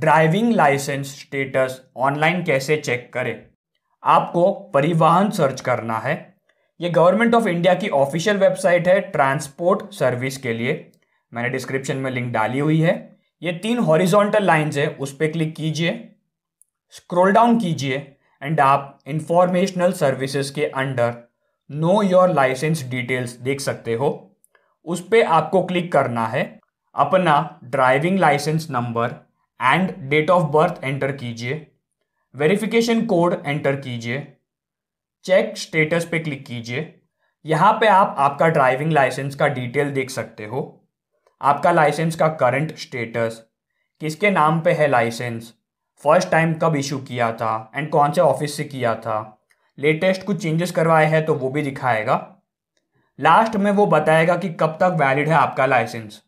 driving licence status online कैसे check करें आपको परिवहन सर्च करना है ये गवर्नमेंट ऑफ इंडिया की ऑफिशियल वेबसाइट है ट्रांसपोर्ट सर्विस के लिए मैंने डिस्क्रिप्शन में लिंक डाली हुई है ये तीन हॉरिजॉन्टल लाइंस है उस पर क्लिक कीजिए स्क्रॉल डाउन कीजिए एंड आप इंफॉर्मेशनल सर्विसेज के under know your licence details देख सकते हो उस पर आपको क्लिक करना है अपना driving licence number and date of birth enter कीजिए वेरिफिकेशन कोड एंटर कीजिए चेक स्टेटस पे क्लिक कीजिए यहाँ पे आप आपका ड्राइविंग लाइसेंस का डिटेल देख सकते हो आपका लाइसेंस का करंट स्टेटस किसके नाम पे है लाइसेंस फर्स्ट टाइम कब इशू किया था एंड कौन से ऑफिस से किया था लेटेस्ट कुछ चेंजेस करवाए हैं तो वो भी दिखाएगा लास्ट में वो बताएगा कि कब तक वैलिड है आपका लाइसेंस